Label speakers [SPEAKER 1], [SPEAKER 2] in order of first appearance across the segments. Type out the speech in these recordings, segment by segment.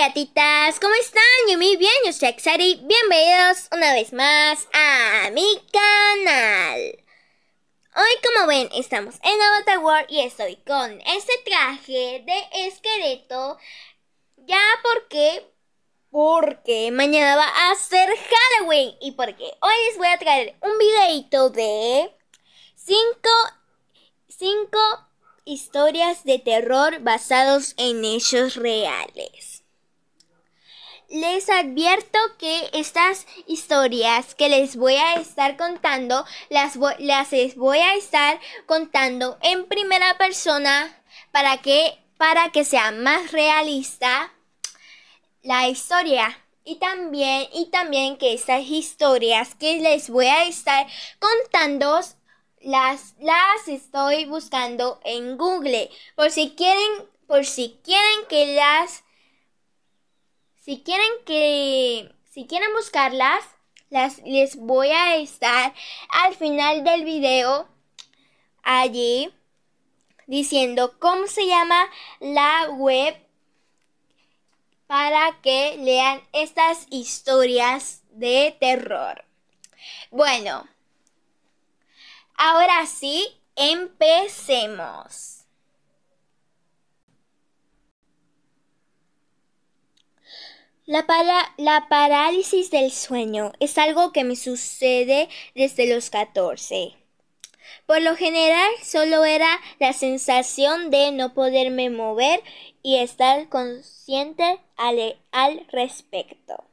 [SPEAKER 1] gatitas, ¿cómo están? Yo muy bien, yo soy Xari. Bienvenidos una vez más a mi canal. Hoy, como ven, estamos en Avatar World y estoy con este traje de esqueleto. Ya porque, porque mañana va a ser Halloween y porque hoy les voy a traer un videito de 5 5 historias de terror basados en hechos reales les advierto que estas historias que les voy a estar contando, las, voy, voy a estar contando en primera persona para que, para que sea más realista la historia. Y también, y también que estas historias que les voy a estar contando las, las estoy buscando en Google. Por si quieren, por si quieren que las si quieren que, si quieren buscarlas, las les voy a estar al final del video allí diciendo cómo se llama la web para que lean estas historias de terror. Bueno, ahora sí, empecemos. La, parálisis del sueño es algo que me sucede desde los 14. Por lo general solo era la sensación de no poderme mover y estar consciente al, respecto.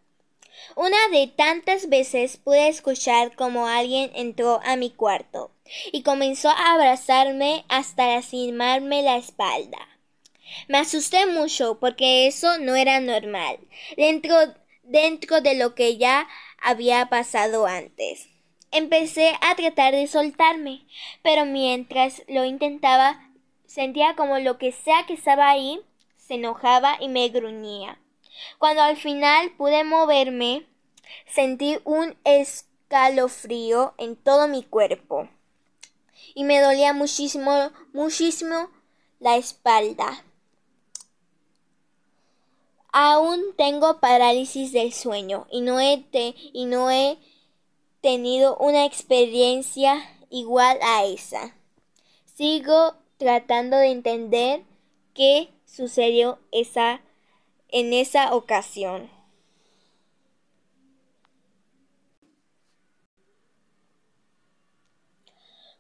[SPEAKER 1] Una de tantas veces pude escuchar como alguien entró a mi cuarto y comenzó a abrazarme hasta lastimarme la espalda. Me asusté mucho porque eso no era normal, dentro, dentro de lo que ya había pasado antes. Empecé a tratar de soltarme, pero mientras lo intentaba, sentía como lo que sea que estaba ahí se enojaba y me gruñía. Cuando al final pude moverme, sentí un escalofrío en todo mi cuerpo y me dolía muchísimo, muchísimo la espalda. Aún tengo parálisis del sueño y no he, tenido una experiencia igual a esa. Sigo tratando de entender qué sucedió en esa ocasión.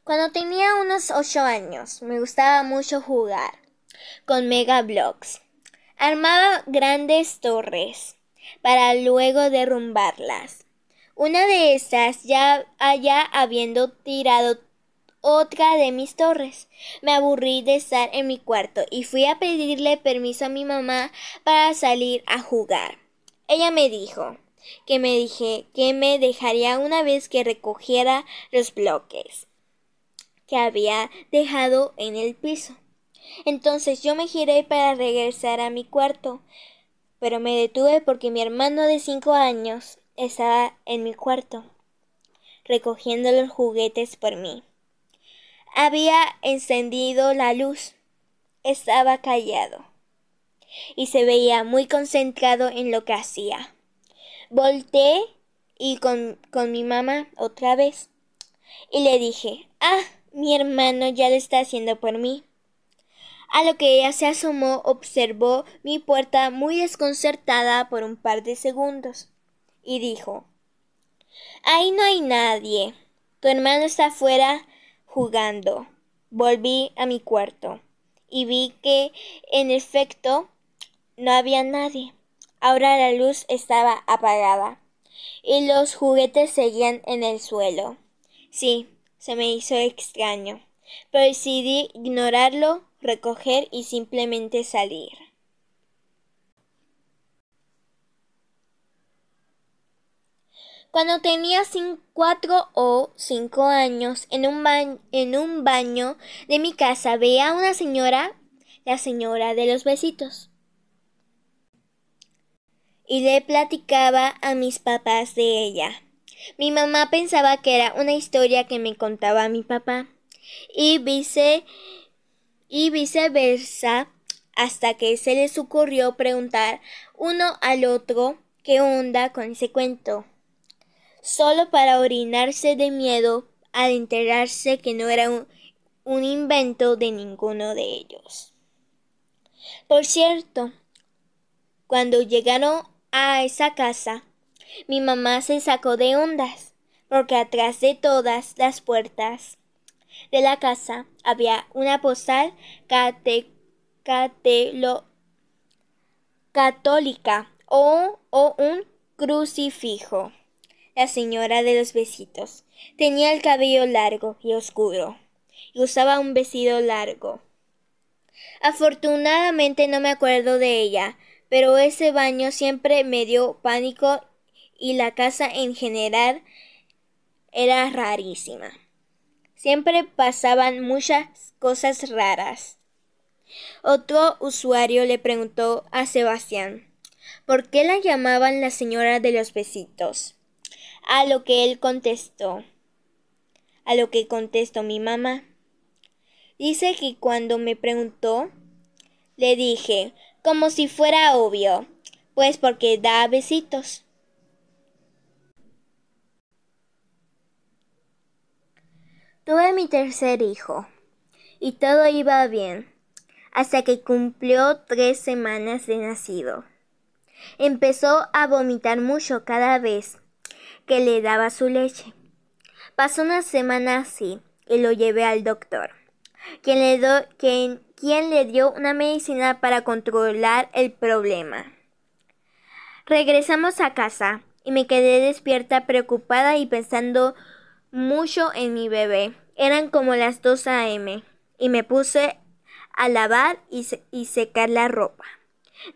[SPEAKER 1] Cuando tenía unos 8 años, me gustaba mucho jugar con Mega Bloks. Armaba grandes torres para luego derrumbarlas. Una de esas ya allá habiendo tirado otra de mis torres. Me aburrí de estar en mi cuarto y fui a pedirle permiso a mi mamá para salir a jugar. Ella me dijo que me dije que me dejaría una vez que recogiera los bloques que había dejado en el piso. Entonces yo me giré para regresar a mi cuarto, pero me detuve porque mi hermano de cinco años estaba en mi cuarto, recogiendo los juguetes por mí. Había encendido la luz, estaba callado y se veía muy concentrado en lo que hacía. Volté y con, con mi mamá otra vez y le dije, ah, mi hermano ya lo está haciendo por mí. A lo que ella se asomó, observó mi puerta muy desconcertada por un par de segundos y dijo Ahí no hay nadie. Tu hermano está afuera jugando. Volví a mi cuarto y vi que, en efecto, no había nadie. Ahora la luz estaba apagada y los juguetes seguían en el suelo. Sí, se me hizo extraño, pero decidí ignorarlo recoger y simplemente salir. Cuando tenía 4 o 5 años, en un, baño, en un baño de mi casa veía a una señora, la señora de los besitos, y le platicaba a mis papás de ella. Mi mamá pensaba que era una historia que me contaba mi papá y dice y viceversa, hasta que se les ocurrió preguntar uno al otro qué onda con ese cuento, solo para orinarse de miedo al enterarse que no era un, un invento de ninguno de ellos. Por cierto, cuando llegaron a esa casa, mi mamá se sacó de ondas, porque atrás de todas las puertas de la casa había una postal católica o, o un crucifijo. La señora de los besitos tenía el cabello largo y oscuro y usaba un vestido largo. Afortunadamente no me acuerdo de ella, pero ese baño siempre me dio pánico y la casa en general era rarísima. Siempre pasaban muchas cosas raras. Otro usuario le preguntó a Sebastián por qué la llamaban la señora de los besitos. A lo que él contestó. A lo que contestó mi mamá. Dice que cuando me preguntó, le dije, como si fuera obvio, pues porque da besitos. Tuve mi tercer hijo y todo iba bien hasta que cumplió tres semanas de nacido. Empezó a vomitar mucho cada vez que le daba su leche. Pasó una semana así y lo llevé al doctor, quien le, le dio una medicina para controlar el problema. Regresamos a casa y me quedé despierta preocupada y pensando mucho en mi bebé. Eran como las 2 a.m. y me puse a lavar y, secar la ropa.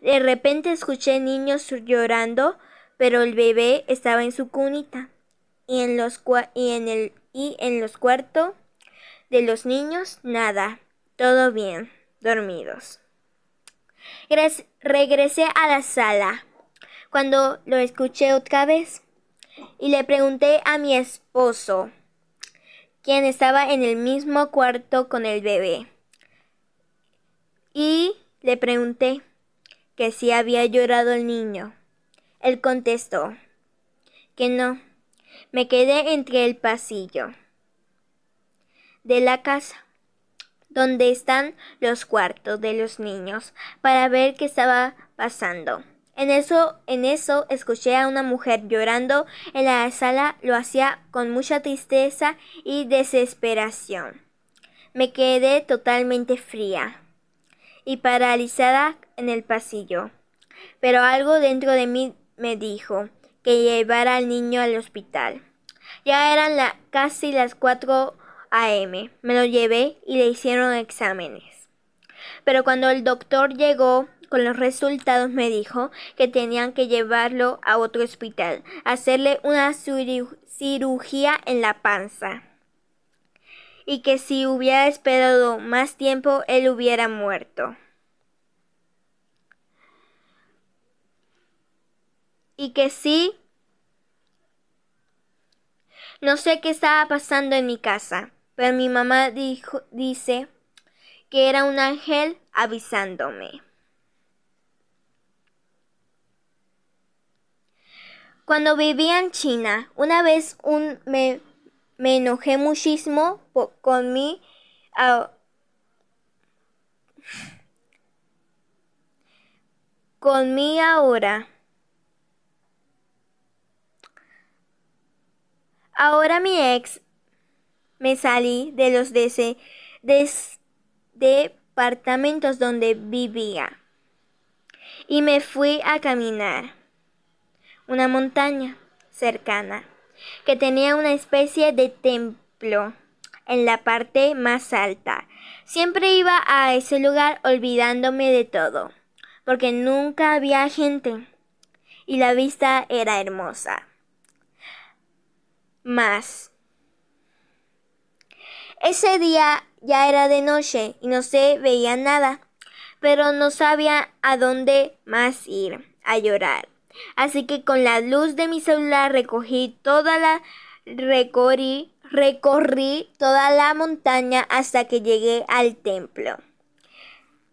[SPEAKER 1] De repente escuché niños llorando, pero el bebé estaba en su cunita y en los y en el y en los cuartos de los niños nada, todo bien, dormidos. regresé a la sala cuando lo escuché otra vez y le pregunté a mi esposo, quien estaba en el mismo cuarto con el bebé. Y le pregunté que si había llorado el niño. Él contestó que no. Me quedé entre el pasillo de la casa, donde están los cuartos de los niños, para ver qué estaba pasando. En eso, en eso escuché a una mujer llorando en la sala, lo hacía con mucha tristeza y desesperación. Me quedé totalmente fría y paralizada en el pasillo. Pero algo dentro de mí me dijo que llevara al niño al hospital. Ya eran casi las 4 a.m. Me lo llevé y le hicieron exámenes. Pero cuando el doctor llegó con los resultados me dijo que tenían que llevarlo a otro hospital, hacerle una cirugía en la panza. Y que si hubiera esperado más tiempo, él hubiera muerto. Y que sí, no sé qué estaba pasando en mi casa, pero mi mamá dijo, dice que era un ángel avisándome. Cuando vivía en China, una vez un, me, me, enojé muchísimo con mi... con mi ahora. Ahora mi ex me salí de los DC departamentos donde vivía y me fui a caminar una montaña cercana que tenía una especie de templo en la parte más alta. Siempre iba a ese lugar olvidándome de todo, porque nunca había gente y la vista era hermosa. Más. Ese día ya era de noche y no se veía nada, pero no sabía a dónde más ir a llorar. Así que con la luz de mi celular recogí toda la recorrí, recorrí toda la montaña hasta que llegué al templo.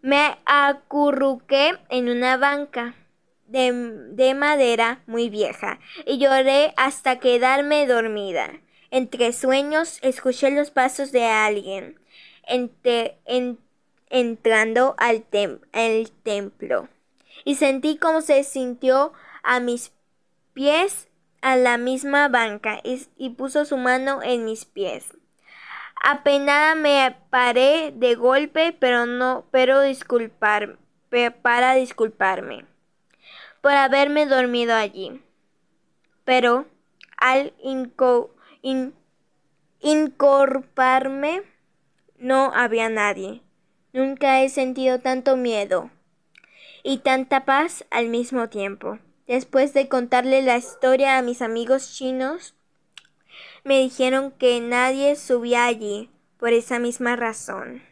[SPEAKER 1] Me acurruqué en una banca de madera muy vieja y lloré hasta quedarme dormida. Entre sueños escuché los pasos de alguien entre, entrando al, templo y sentí cómo se sintió a mis pies a la misma banca y, puso su mano en mis pies. Apenas me paré de golpe, pero no, pero disculpar, para disculparme por haberme dormido allí. Pero al inco in, incorporarme, no había nadie. Nunca he sentido tanto miedo y tanta paz al mismo tiempo. Después de contarle la historia a mis amigos chinos, me dijeron que nadie subía allí por esa misma razón.